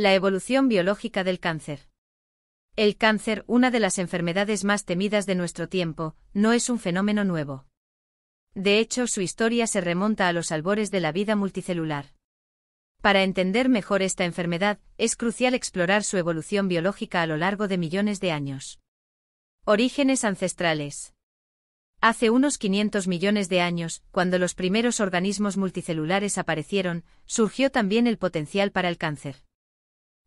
La evolución biológica del cáncer. El cáncer, una de las enfermedades más temidas de nuestro tiempo, no es un fenómeno nuevo. De hecho, su historia se remonta a los albores de la vida multicelular. Para entender mejor esta enfermedad, es crucial explorar su evolución biológica a lo largo de millones de años. Orígenes ancestrales. Hace unos 500 millones de años, cuando los primeros organismos multicelulares aparecieron, surgió también el potencial para el cáncer.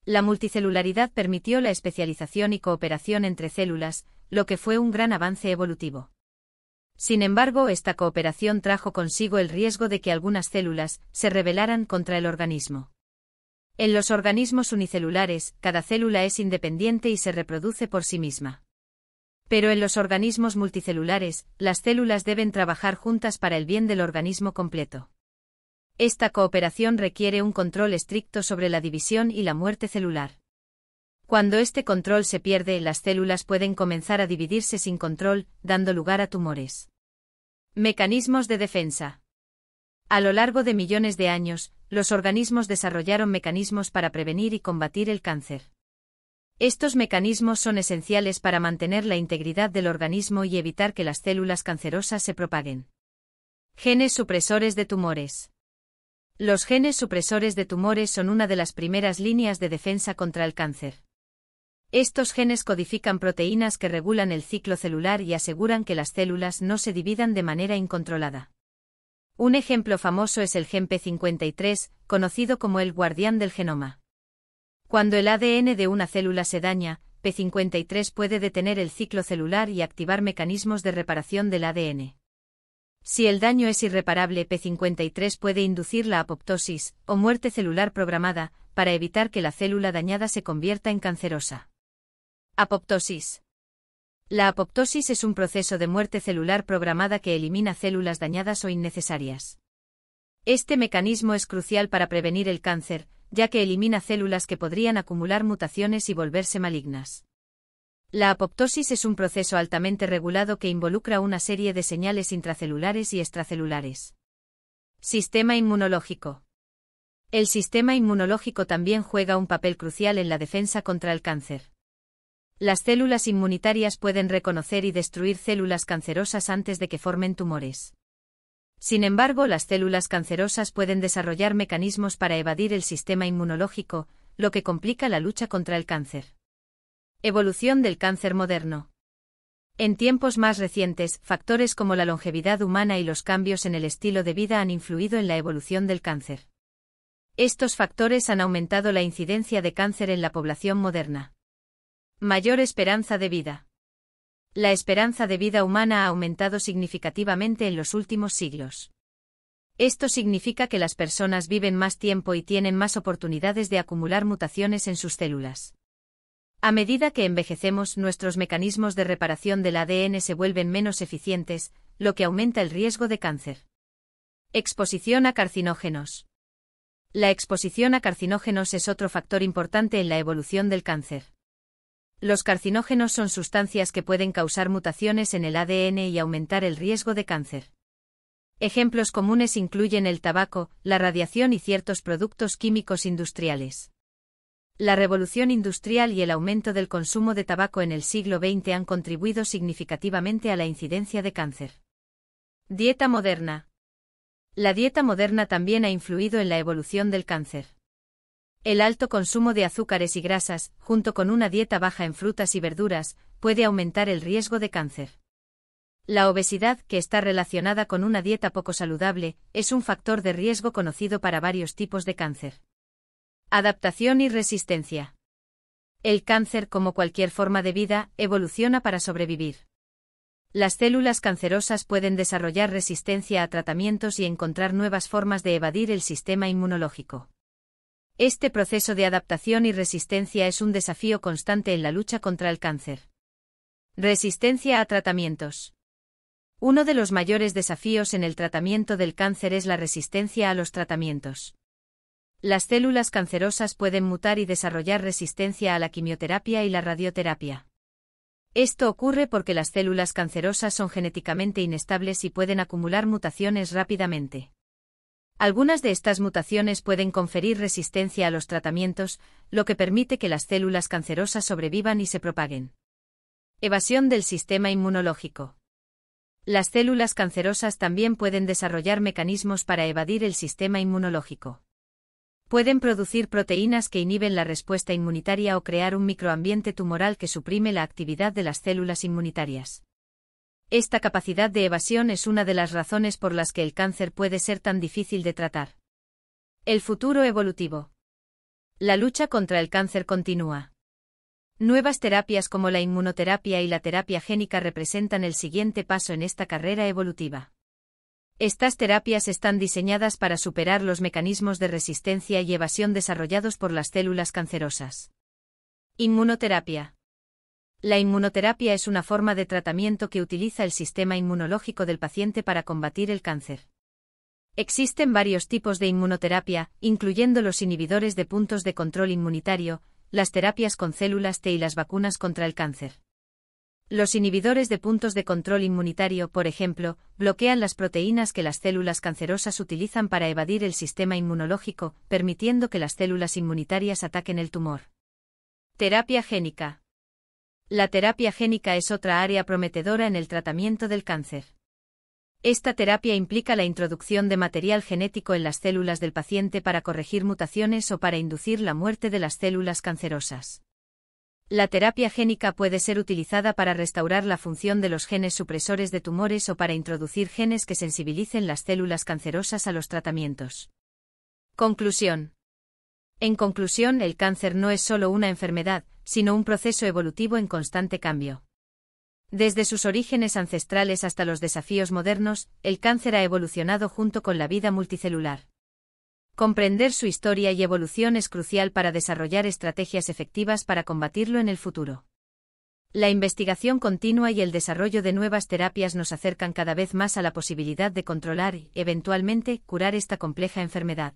La multicelularidad permitió la especialización y cooperación entre células, lo que fue un gran avance evolutivo. Sin embargo, esta cooperación trajo consigo el riesgo de que algunas células se rebelaran contra el organismo. En los organismos unicelulares, cada célula es independiente y se reproduce por sí misma. Pero en los organismos multicelulares, las células deben trabajar juntas para el bien del organismo completo. Esta cooperación requiere un control estricto sobre la división y la muerte celular. Cuando este control se pierde, las células pueden comenzar a dividirse sin control, dando lugar a tumores. Mecanismos de defensa. A lo largo de millones de años, los organismos desarrollaron mecanismos para prevenir y combatir el cáncer. Estos mecanismos son esenciales para mantener la integridad del organismo y evitar que las células cancerosas se propaguen. Genes supresores de tumores. Los genes supresores de tumores son una de las primeras líneas de defensa contra el cáncer. Estos genes codifican proteínas que regulan el ciclo celular y aseguran que las células no se dividan de manera incontrolada. Un ejemplo famoso es el gen P53, conocido como el guardián del genoma. Cuando el ADN de una célula se daña, P53 puede detener el ciclo celular y activar mecanismos de reparación del ADN. Si el daño es irreparable, P53 puede inducir la apoptosis, o muerte celular programada, para evitar que la célula dañada se convierta en cancerosa. Apoptosis. La apoptosis es un proceso de muerte celular programada que elimina células dañadas o innecesarias. Este mecanismo es crucial para prevenir el cáncer, ya que elimina células que podrían acumular mutaciones y volverse malignas. La apoptosis es un proceso altamente regulado que involucra una serie de señales intracelulares y extracelulares. Sistema inmunológico. El sistema inmunológico también juega un papel crucial en la defensa contra el cáncer. Las células inmunitarias pueden reconocer y destruir células cancerosas antes de que formen tumores. Sin embargo, las células cancerosas pueden desarrollar mecanismos para evadir el sistema inmunológico, lo que complica la lucha contra el cáncer. Evolución del cáncer moderno. En tiempos más recientes, factores como la longevidad humana y los cambios en el estilo de vida han influido en la evolución del cáncer. Estos factores han aumentado la incidencia de cáncer en la población moderna. Mayor esperanza de vida. La esperanza de vida humana ha aumentado significativamente en los últimos siglos. Esto significa que las personas viven más tiempo y tienen más oportunidades de acumular mutaciones en sus células. A medida que envejecemos nuestros mecanismos de reparación del ADN se vuelven menos eficientes, lo que aumenta el riesgo de cáncer. Exposición a carcinógenos. La exposición a carcinógenos es otro factor importante en la evolución del cáncer. Los carcinógenos son sustancias que pueden causar mutaciones en el ADN y aumentar el riesgo de cáncer. Ejemplos comunes incluyen el tabaco, la radiación y ciertos productos químicos industriales. La revolución industrial y el aumento del consumo de tabaco en el siglo XX han contribuido significativamente a la incidencia de cáncer. Dieta moderna. La dieta moderna también ha influido en la evolución del cáncer. El alto consumo de azúcares y grasas, junto con una dieta baja en frutas y verduras, puede aumentar el riesgo de cáncer. La obesidad, que está relacionada con una dieta poco saludable, es un factor de riesgo conocido para varios tipos de cáncer. Adaptación y resistencia. El cáncer, como cualquier forma de vida, evoluciona para sobrevivir. Las células cancerosas pueden desarrollar resistencia a tratamientos y encontrar nuevas formas de evadir el sistema inmunológico. Este proceso de adaptación y resistencia es un desafío constante en la lucha contra el cáncer. Resistencia a tratamientos. Uno de los mayores desafíos en el tratamiento del cáncer es la resistencia a los tratamientos. Las células cancerosas pueden mutar y desarrollar resistencia a la quimioterapia y la radioterapia. Esto ocurre porque las células cancerosas son genéticamente inestables y pueden acumular mutaciones rápidamente. Algunas de estas mutaciones pueden conferir resistencia a los tratamientos, lo que permite que las células cancerosas sobrevivan y se propaguen. Evasión del sistema inmunológico. Las células cancerosas también pueden desarrollar mecanismos para evadir el sistema inmunológico. Pueden producir proteínas que inhiben la respuesta inmunitaria o crear un microambiente tumoral que suprime la actividad de las células inmunitarias. Esta capacidad de evasión es una de las razones por las que el cáncer puede ser tan difícil de tratar. El futuro evolutivo. La lucha contra el cáncer continúa. Nuevas terapias como la inmunoterapia y la terapia génica representan el siguiente paso en esta carrera evolutiva. Estas terapias están diseñadas para superar los mecanismos de resistencia y evasión desarrollados por las células cancerosas. Inmunoterapia. La inmunoterapia es una forma de tratamiento que utiliza el sistema inmunológico del paciente para combatir el cáncer. Existen varios tipos de inmunoterapia, incluyendo los inhibidores de puntos de control inmunitario, las terapias con células T y las vacunas contra el cáncer. Los inhibidores de puntos de control inmunitario, por ejemplo, bloquean las proteínas que las células cancerosas utilizan para evadir el sistema inmunológico, permitiendo que las células inmunitarias ataquen el tumor. Terapia génica. La terapia génica es otra área prometedora en el tratamiento del cáncer. Esta terapia implica la introducción de material genético en las células del paciente para corregir mutaciones o para inducir la muerte de las células cancerosas. La terapia génica puede ser utilizada para restaurar la función de los genes supresores de tumores o para introducir genes que sensibilicen las células cancerosas a los tratamientos. Conclusión. En conclusión, el cáncer no es solo una enfermedad, sino un proceso evolutivo en constante cambio. Desde sus orígenes ancestrales hasta los desafíos modernos, el cáncer ha evolucionado junto con la vida multicelular. Comprender su historia y evolución es crucial para desarrollar estrategias efectivas para combatirlo en el futuro. La investigación continua y el desarrollo de nuevas terapias nos acercan cada vez más a la posibilidad de controlar y, eventualmente, curar esta compleja enfermedad.